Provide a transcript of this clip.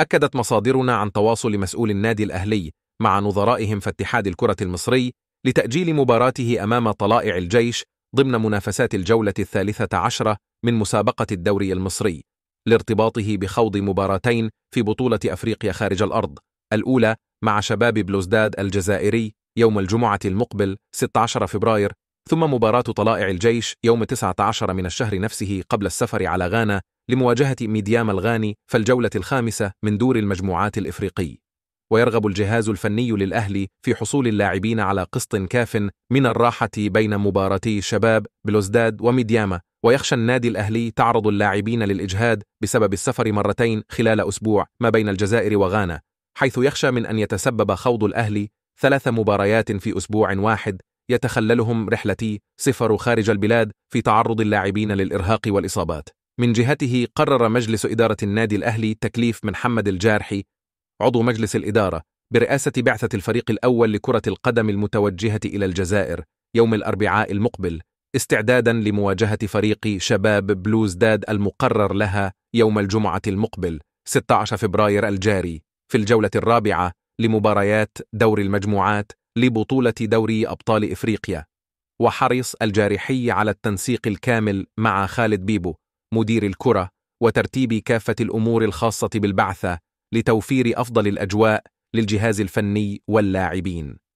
أكدت مصادرنا عن تواصل مسؤول النادي الأهلي مع نظرائهم في اتحاد الكرة المصري لتأجيل مباراته أمام طلائع الجيش ضمن منافسات الجولة الثالثة عشرة من مسابقة الدوري المصري لارتباطه بخوض مباراتين في بطولة أفريقيا خارج الأرض الأولى مع شباب بلوزداد الجزائري يوم الجمعة المقبل 16 فبراير ثم مباراة طلائع الجيش يوم 19 من الشهر نفسه قبل السفر على غانا لمواجهة ميديام الغاني فالجولة الخامسة من دور المجموعات الإفريقي ويرغب الجهاز الفني للأهلي في حصول اللاعبين على قسط كاف من الراحة بين مباراتي شباب بلوزداد وميدياما ويخشى النادي الأهلي تعرض اللاعبين للإجهاد بسبب السفر مرتين خلال أسبوع ما بين الجزائر وغانا حيث يخشى من أن يتسبب خوض الأهلي ثلاث مباريات في أسبوع واحد يتخللهم رحلتي سفر خارج البلاد في تعرض اللاعبين للإرهاق والإصابات من جهته قرر مجلس إدارة النادي الأهلي تكليف من حمد الجارحي عضو مجلس الإدارة برئاسة بعثة الفريق الأول لكرة القدم المتوجهة إلى الجزائر يوم الأربعاء المقبل استعدادا لمواجهة فريق شباب بلوزداد المقرر لها يوم الجمعة المقبل 16 فبراير الجاري في الجولة الرابعة لمباريات دور المجموعات لبطولة دوري أبطال إفريقيا وحرص الجارحي على التنسيق الكامل مع خالد بيبو مدير الكرة وترتيب كافة الأمور الخاصة بالبعثة لتوفير أفضل الأجواء للجهاز الفني واللاعبين